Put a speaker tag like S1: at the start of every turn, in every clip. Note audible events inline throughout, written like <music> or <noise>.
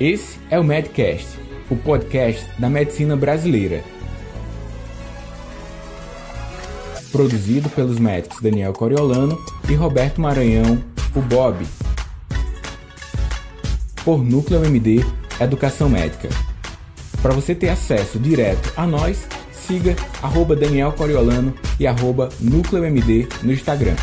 S1: Esse é o Medcast, o podcast da medicina brasileira. Produzido pelos médicos Daniel Coriolano e Roberto Maranhão, o Bob. Por Núcleo MD Educação Médica. Para você ter acesso direto a nós, siga arroba Daniel Coriolano e arroba Núcleo MD no Instagram.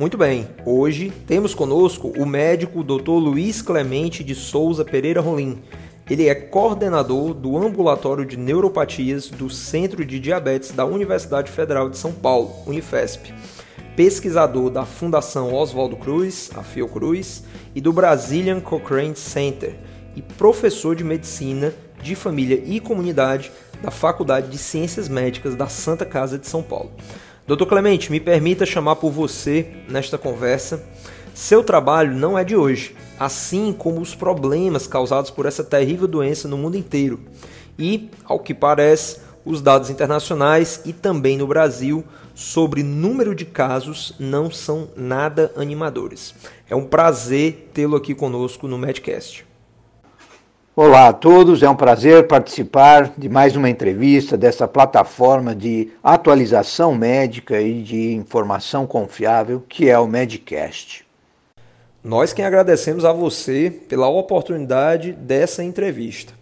S1: Muito bem, hoje temos conosco o médico Dr. Luiz Clemente de Souza Pereira Rolim. Ele é coordenador do Ambulatório de Neuropatias do Centro de Diabetes da Universidade Federal de São Paulo, Unifesp, pesquisador da Fundação Oswaldo Cruz, a Fiocruz, e do Brazilian Cochrane Center, e professor de medicina de família e comunidade da Faculdade de Ciências Médicas da Santa Casa de São Paulo. Doutor Clemente, me permita chamar por você nesta conversa. Seu trabalho não é de hoje, assim como os problemas causados por essa terrível doença no mundo inteiro. E, ao que parece, os dados internacionais e também no Brasil sobre número de casos não são nada animadores. É um prazer tê-lo aqui conosco no Medcast.
S2: Olá a todos, é um prazer participar de mais uma entrevista dessa plataforma de atualização médica e de informação confiável que é o
S1: Medcast. Nós quem agradecemos a você pela oportunidade dessa entrevista.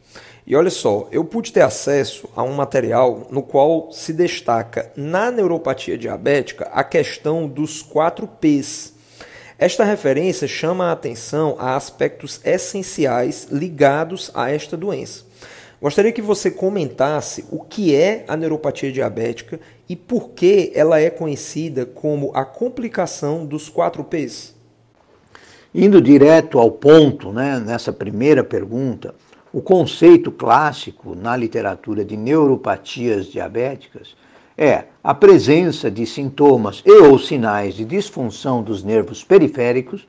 S1: E olha só, eu pude ter acesso a um material no qual se destaca na neuropatia diabética a questão dos 4 P's, esta referência chama a atenção a aspectos essenciais ligados a esta doença. Gostaria que você comentasse o que é a neuropatia diabética e por que ela é conhecida como a complicação dos 4 P's.
S2: Indo direto ao ponto, né, nessa primeira pergunta, o conceito clássico na literatura de neuropatias diabéticas é a presença de sintomas e ou sinais de disfunção dos nervos periféricos,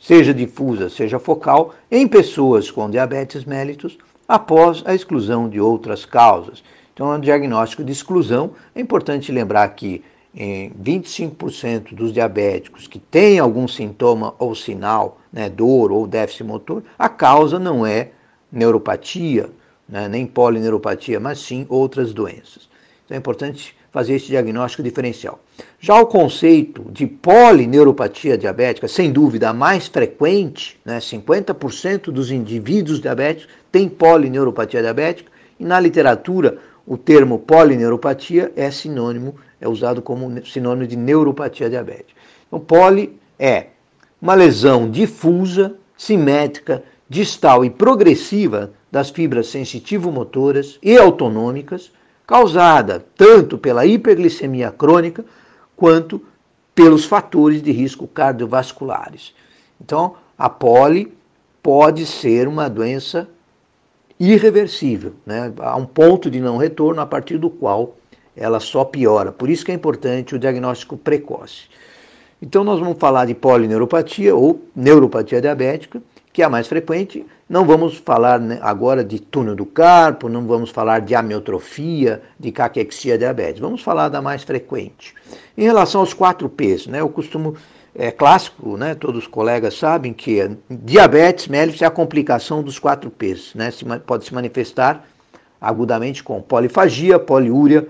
S2: seja difusa, seja focal, em pessoas com diabetes mellitus após a exclusão de outras causas. Então, é um diagnóstico de exclusão. É importante lembrar que em 25% dos diabéticos que têm algum sintoma ou sinal, né, dor ou déficit motor, a causa não é neuropatia, né, nem polineuropatia, mas sim outras doenças. Então é importante fazer esse diagnóstico diferencial. Já o conceito de polineuropatia diabética, sem dúvida a mais frequente, né, 50% dos indivíduos diabéticos têm polineuropatia diabética, e na literatura o termo polineuropatia é sinônimo, é usado como sinônimo de neuropatia diabética. Então, poli é uma lesão difusa, simétrica, distal e progressiva das fibras sensitivo-motoras e autonômicas causada tanto pela hiperglicemia crônica quanto pelos fatores de risco cardiovasculares. Então, a poli pode ser uma doença irreversível, né? há um ponto de não retorno a partir do qual ela só piora. Por isso que é importante o diagnóstico precoce. Então nós vamos falar de polineuropatia ou neuropatia diabética, que é a mais frequente. Não vamos falar né, agora de túnel do carpo, não vamos falar de amiotrofia, de caquexia diabetes. Vamos falar da mais frequente. Em relação aos quatro P's, né, eu costumo é clássico, né? todos os colegas sabem que é diabetes mellitus é a complicação dos quatro P's. Né? pode se manifestar agudamente com polifagia, poliúria,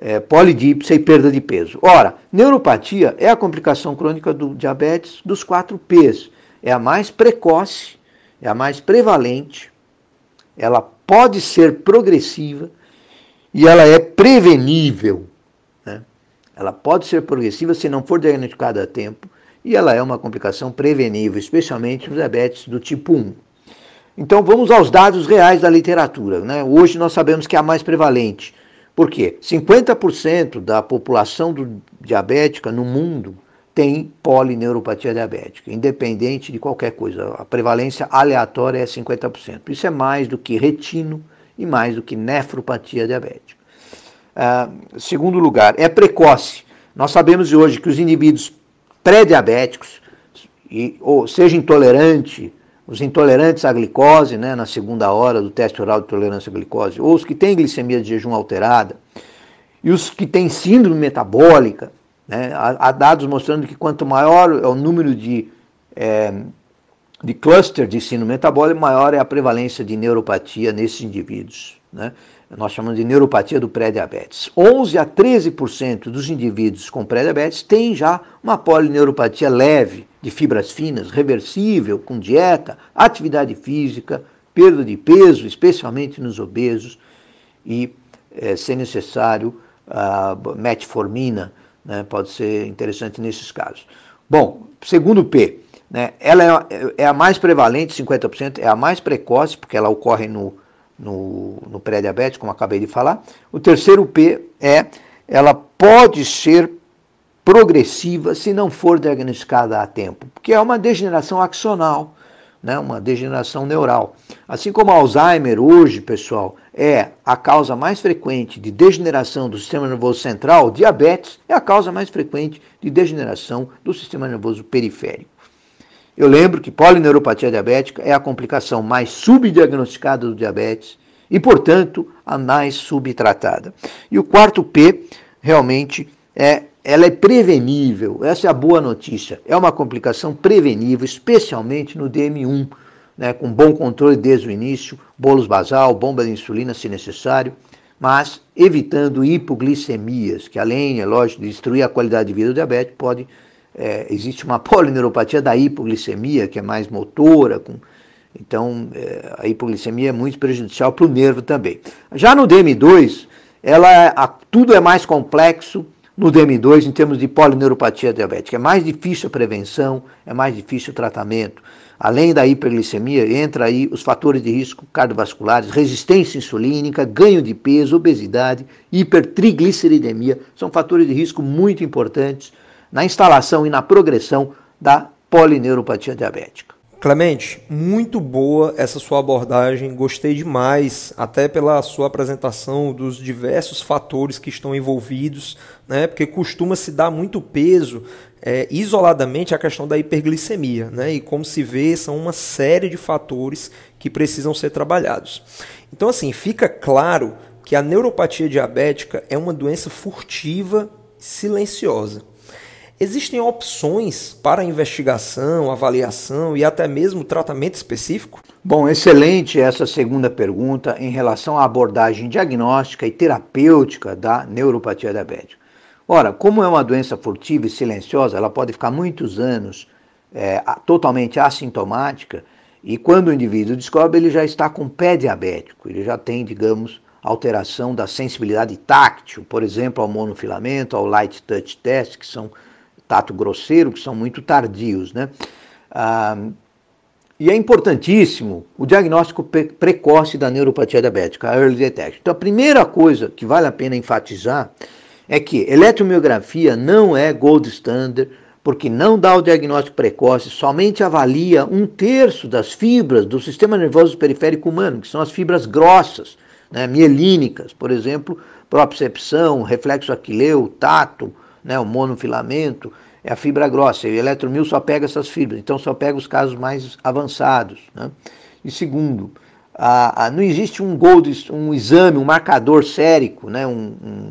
S2: é, polidipsia e perda de peso. Ora, neuropatia é a complicação crônica do diabetes dos quatro P's é a mais precoce, é a mais prevalente, ela pode ser progressiva e ela é prevenível. Né? Ela pode ser progressiva se não for diagnosticada a tempo e ela é uma complicação prevenível, especialmente no diabetes do tipo 1. Então vamos aos dados reais da literatura. Né? Hoje nós sabemos que é a mais prevalente. Por quê? 50% da população do diabética no mundo tem polineuropatia diabética, independente de qualquer coisa. A prevalência aleatória é 50%. Isso é mais do que retino e mais do que nefropatia diabética. Uh, segundo lugar, é precoce. Nós sabemos hoje que os indivíduos pré-diabéticos, ou seja intolerante, os intolerantes à glicose, né, na segunda hora do teste oral de tolerância à glicose, ou os que têm glicemia de jejum alterada, e os que têm síndrome metabólica, né? Há, dados mostrando que quanto maior é o número de, é, de cluster de síndrome metabólico maior é a prevalência de neuropatia nesses indivíduos. Né? Nós chamamos de neuropatia do pré-diabetes. 11 a 13% dos indivíduos com pré-diabetes têm já uma polineuropatia leve, de fibras finas, reversível, com dieta, atividade física, perda de peso, especialmente nos obesos, e, é, se necessário, a ah, metformina né? Pode ser interessante nesses casos. Bom, segundo P, né? ela é, é a mais prevalente, 50%, é a mais precoce, porque ela ocorre no, no, no pré-diabetes, como acabei de falar. O terceiro P é, ela pode ser progressiva se não for diagnosticada a tempo, porque é uma degeneração axonal, né? uma degeneração neural. Assim como Alzheimer hoje, pessoal, é a causa mais frequente de degeneração do sistema nervoso central, diabetes é a causa mais frequente de degeneração do sistema nervoso periférico. Eu lembro que polineuropatia diabética é a complicação mais subdiagnosticada do diabetes e, portanto, a mais subtratada. E o quarto P realmente é ela é prevenível. Essa é a boa notícia. É uma complicação prevenível, especialmente no DM1, né, com bom controle desde o início, bolos basal, bomba de insulina se necessário, mas evitando hipoglicemias, que além, é lógico, de destruir a qualidade de vida do diabetes, pode, é, existe uma <laughs> polineuropatia da hipoglicemia, que é mais motora, com, então é, a hipoglicemia é muito prejudicial para o nervo também. Já no DM2, ela, é, a, tudo é mais complexo, no DM2 em termos de polineuropatia diabética. É mais difícil a prevenção, é mais difícil o tratamento. Além da hiperglicemia, entra aí os fatores de risco cardiovasculares, resistência insulínica, ganho de peso, obesidade, hipertrigliceridemia, são fatores de risco muito importantes na instalação e na progressão
S1: da polineuropatia diabética. Clemente, muito boa essa sua abordagem, gostei demais, até pela sua apresentação dos diversos fatores que estão envolvidos, né? Porque costuma se dar muito peso é, isoladamente a questão da hiperglicemia, né? E como se vê, são uma série de fatores que precisam ser trabalhados. Então, assim, fica claro que a neuropatia diabética é uma doença furtiva, silenciosa. Existem opções para investigação, avaliação e até mesmo tratamento específico?
S2: Bom, excelente essa segunda pergunta em relação à abordagem diagnóstica e terapêutica da neuropatia diabética. Ora, como é uma doença furtiva e silenciosa, ela pode ficar muitos anos é, totalmente assintomática e quando o indivíduo descobre, ele já está com pé diabético, ele já tem, digamos, alteração da sensibilidade táctil, por exemplo, ao monofilamento, ao light touch test, que são tato grosseiro, que são muito tardios. Né? Ah, e é importantíssimo o diagnóstico precoce da neuropatia diabética, a early detection. Então, a primeira coisa que vale a pena enfatizar é que eletromiografia não é gold standard, porque não dá o diagnóstico precoce, somente avalia um terço das fibras do sistema nervoso periférico humano, que são as fibras grossas, né, mielínicas, por exemplo, propriocepção, reflexo aquileu, tato, né, o monofilamento, é a fibra grossa. E o eletromil só pega essas fibras, então só pega os casos mais avançados. Né? E segundo, a, a, não existe um gold, um exame, um marcador sérico, né, um, um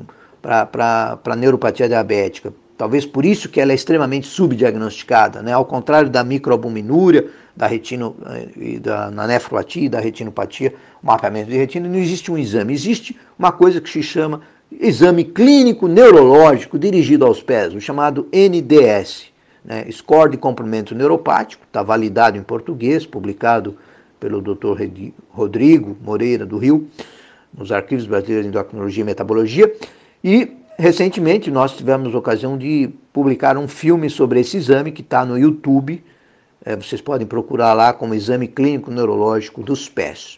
S2: para neuropatia diabética. Talvez por isso que ela é extremamente subdiagnosticada, né? ao contrário da microalbuminúria, da retino, eh, da, na nefropatia, da retinopatia, o mapeamento de retina, não existe um exame. Existe uma coisa que se chama exame clínico neurológico dirigido aos pés, o chamado NDS, né? Score de Comprimento Neuropático, está validado em português, publicado pelo Dr. Rodrigo Moreira do Rio, nos Arquivos Brasileiros de Endocrinologia e Metabologia e recentemente nós tivemos a ocasião de publicar um filme sobre esse exame que está no YouTube. É, vocês podem procurar lá como Exame Clínico Neurológico dos Pés.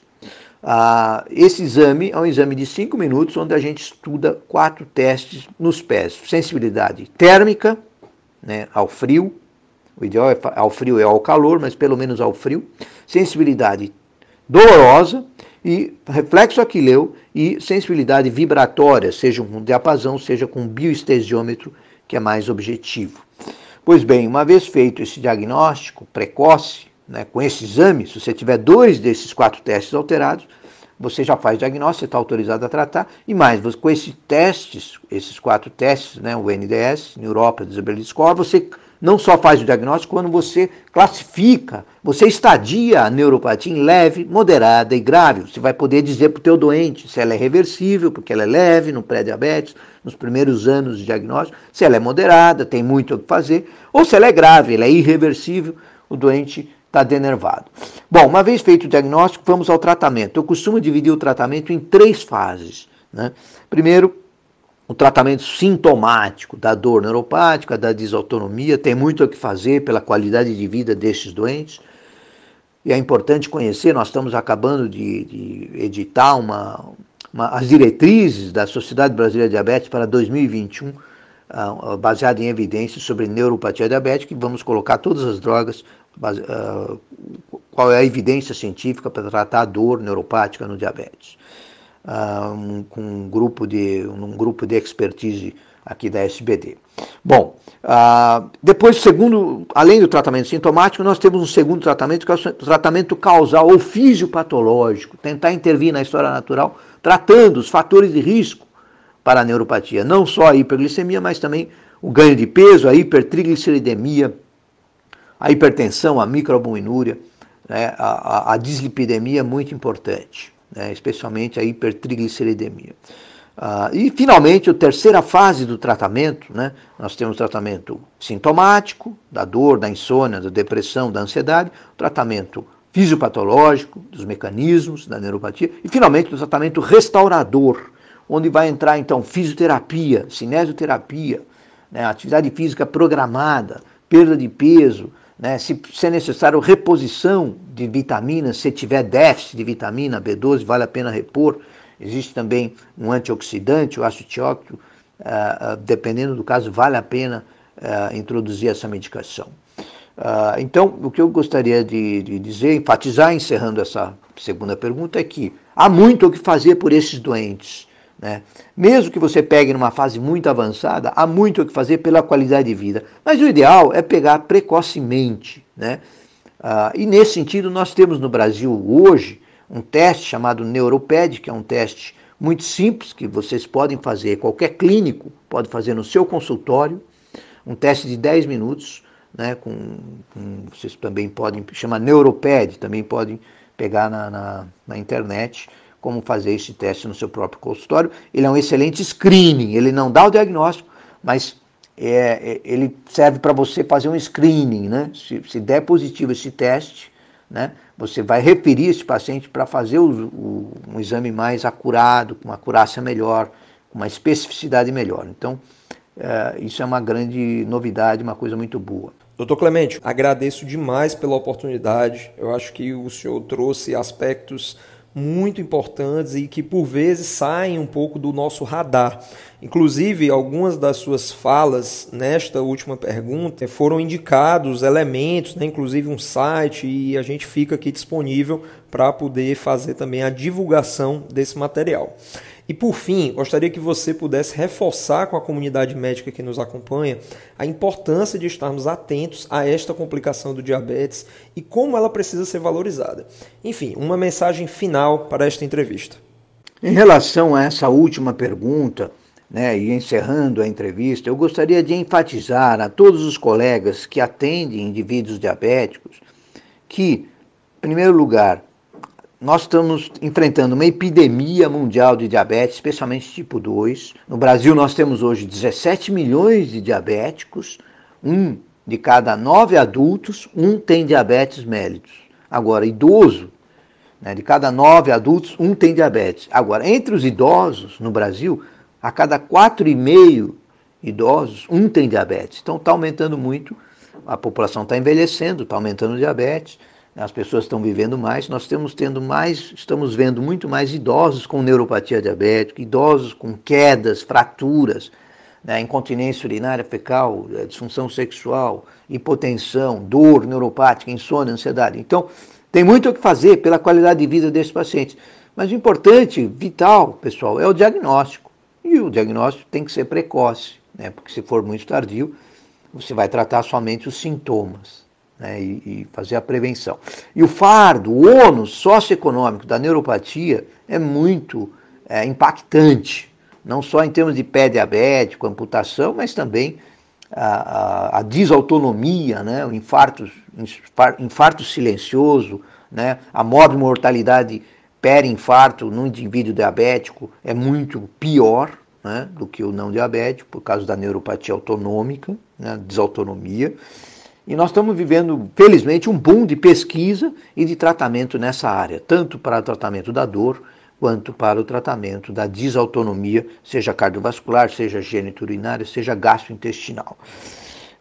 S2: Ah, esse exame é um exame de 5 minutos, onde a gente estuda quatro testes nos pés: sensibilidade térmica né, ao frio, o ideal é ao frio é ao calor, mas pelo menos ao frio, sensibilidade dolorosa e reflexo aquileu e sensibilidade vibratória, seja com diapasão, seja com bioestesiômetro, que é mais objetivo. Pois bem, uma vez feito esse diagnóstico precoce, né, com esse exame, se você tiver dois desses quatro testes alterados, você já faz diagnóstico, você está autorizado a tratar, e mais, com esses testes, esses quatro testes, né, o NDS, Neuropa, Disability Score, você não só faz o diagnóstico, quando você classifica, você estadia a neuropatia em leve, moderada e grave. Você vai poder dizer para o teu doente se ela é reversível, porque ela é leve no pré-diabetes, nos primeiros anos de diagnóstico, se ela é moderada, tem muito o que fazer, ou se ela é grave, ela é irreversível, o doente está denervado. Bom, uma vez feito o diagnóstico, vamos ao tratamento. Eu costumo dividir o tratamento em três fases. Né? Primeiro, o tratamento sintomático da dor neuropática, da desautonomia, tem muito o que fazer pela qualidade de vida destes doentes. E é importante conhecer, nós estamos acabando de, de editar uma, uma, as diretrizes da Sociedade Brasileira de Diabetes para 2021, uh, ah, ah, baseada em evidências sobre neuropatia diabética, e vamos colocar todas as drogas, uh, qual é a evidência científica para tratar a dor neuropática no diabetes uh, um, com um grupo, de, um grupo de expertise aqui da SBD. Bom, uh, depois, segundo, além do tratamento sintomático, nós temos um segundo tratamento, que é o tratamento causal ou fisiopatológico, tentar intervir na história natural, tratando os fatores de risco para a neuropatia, não só a hiperglicemia, mas também o ganho de peso, a hipertrigliceridemia, a hipertensão, a microalbuminúria, né, a, a, a dislipidemia, muito importante né, especialmente a hipertrigliceridemia. Ah, e, finalmente, a terceira fase do tratamento, né, nós temos tratamento sintomático, da dor, da insônia, da depressão, da ansiedade, tratamento fisiopatológico, dos mecanismos da neuropatia, e, finalmente, o tratamento restaurador, onde vai entrar, então, fisioterapia, cinesioterapia, né, atividade física programada, perda de peso, né? se, se é necessário reposição de vitaminas, se tiver déficit de vitamina B12, vale a pena repor. Existe também um antioxidante, o ácido tióxido, uh, uh, dependendo do caso, vale a pena uh, introduzir essa medicação. então, o que eu gostaria de, de dizer, enfatizar, encerrando essa segunda pergunta, é que há muito o que fazer por esses doentes. Né? Mesmo que você pegue numa fase muito avançada, há muito o que fazer pela qualidade de vida. Mas o ideal é pegar precocemente. Né? Ah, e nesse sentido, nós temos no Brasil hoje um teste chamado Neuroped, que é um teste muito simples que vocês podem fazer, qualquer clínico pode fazer no seu consultório, um teste de 10 minutos, né, com, com vocês também podem chamar Neuroped, também podem pegar na, na, na internet como fazer esse teste no seu próprio consultório. Ele é um excelente screening, ele não dá o diagnóstico, mas é, é ele serve para você fazer um screening. Né? Se, se der positivo esse teste, né, você vai referir esse paciente para fazer o, o, um exame mais acurado, com uma acurácia melhor, com uma especificidade
S1: melhor. Então, é, isso é uma grande novidade, uma coisa muito boa. Doutor Clemente, agradeço demais pela oportunidade. Eu acho que o senhor trouxe aspectos muito importantes e que por vezes saem um pouco do nosso radar. Inclusive, algumas das suas falas nesta última pergunta foram indicados elementos, né, inclusive um site, e a gente fica aqui disponível para poder fazer também a divulgação desse material. E por fim, gostaria que você pudesse reforçar com a comunidade médica que nos acompanha a importância de estarmos atentos a esta complicação do diabetes e como ela precisa ser valorizada. Enfim, uma mensagem final para esta entrevista. Em
S2: relação a essa última pergunta, né, e encerrando a entrevista, eu gostaria de enfatizar a todos os colegas que atendem indivíduos diabéticos que, em primeiro lugar, nós estamos enfrentando uma epidemia mundial de diabetes, especialmente tipo 2. No Brasil, nós temos hoje 17 milhões de diabéticos, um de cada nove adultos, um tem diabetes mellitus. Agora, idoso, né, de cada nove adultos, um tem diabetes. Agora, entre os idosos no Brasil, a cada quatro e meio idosos, um tem diabetes. Então, está aumentando muito, a população está envelhecendo, está aumentando o diabetes as pessoas estão vivendo mais, nós temos tendo mais, estamos vendo muito mais idosos com neuropatia diabética, idosos com quedas, fraturas, né, incontinência urinária fecal, eh, disfunção sexual, hipotensão, dor neuropática, insônia, ansiedade. Então, tem muito o que fazer pela qualidade de vida desses pacientes. Mas o importante, vital, pessoal, é o diagnóstico. E o diagnóstico tem que ser precoce, né, porque se for muito tardio, você vai tratar somente os sintomas né, e, fazer a prevenção. E o fardo, o ônus socioeconômico da neuropatia é muito é, impactante, não só em termos de pé diabético, amputação, mas também a, a, a desautonomia, né, o infarto, infarto silencioso, né, a morte, mortalidade infarto no indivíduo diabético é muito pior né, do que o não diabético, por causa da neuropatia autonômica, né, desautonomia. E nós estamos vivendo, felizmente, um boom de pesquisa e de tratamento nessa área, tanto para o tratamento da dor quanto para o tratamento da desautonomia, seja cardiovascular, seja geniturinária, seja gastrointestinal.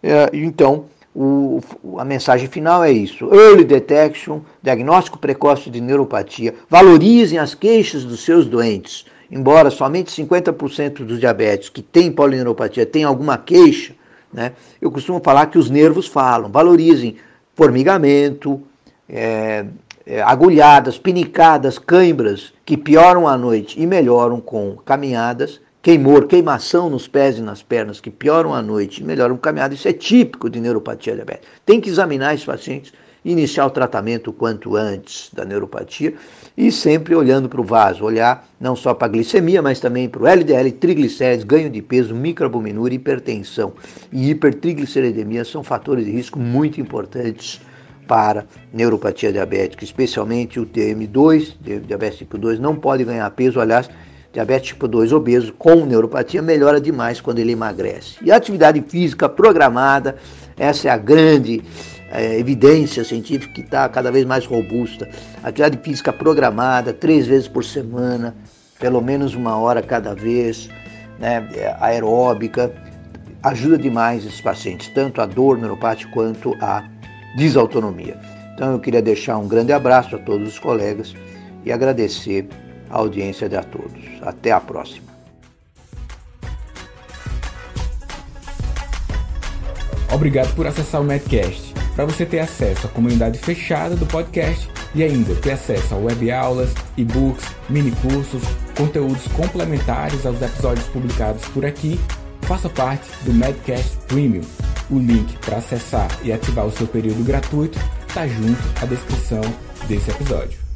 S2: É, então, o, a mensagem final é isso: early detection, diagnóstico precoce de neuropatia. Valorizem as queixas dos seus doentes. Embora somente 50% dos diabéticos que têm polineuropatia tenham alguma queixa, né? Eu costumo falar que os nervos falam, valorizem formigamento, é, é, agulhadas, pinicadas, cãibras, que pioram à noite e melhoram com caminhadas, queimor, queimação nos pés e nas pernas, que pioram à noite e melhoram com caminhadas. Isso é típico de neuropatia diabética. Tem que examinar esses pacientes iniciar o tratamento quanto antes da neuropatia e sempre olhando para o vaso, olhar não só para a glicemia, mas também para o LDL, triglicérides, ganho de peso, microalbuminúria, hipertensão e hipertrigliceridemia são fatores de risco muito importantes para neuropatia diabética, especialmente o TM2, diabetes tipo 2, não pode ganhar peso, aliás, diabetes tipo 2 obeso com neuropatia melhora demais quando ele emagrece. E a atividade física programada, essa é a grande é, evidência científica que está cada vez mais robusta. Atividade física programada, três vezes por semana, pelo menos uma hora cada vez, né, é, aeróbica, ajuda demais esses pacientes, tanto a dor neuropática quanto a desautonomia. Então eu queria deixar um grande abraço a todos os colegas e agradecer a audiência de a todos. Até a próxima.
S1: Obrigado por acessar o Medcast para você ter acesso à comunidade fechada do podcast e ainda ter acesso a web aulas, e-books, mini cursos, conteúdos complementares aos episódios publicados por aqui, faça parte do Medcast Premium. O link para acessar e ativar o seu período gratuito está junto à descrição desse episódio.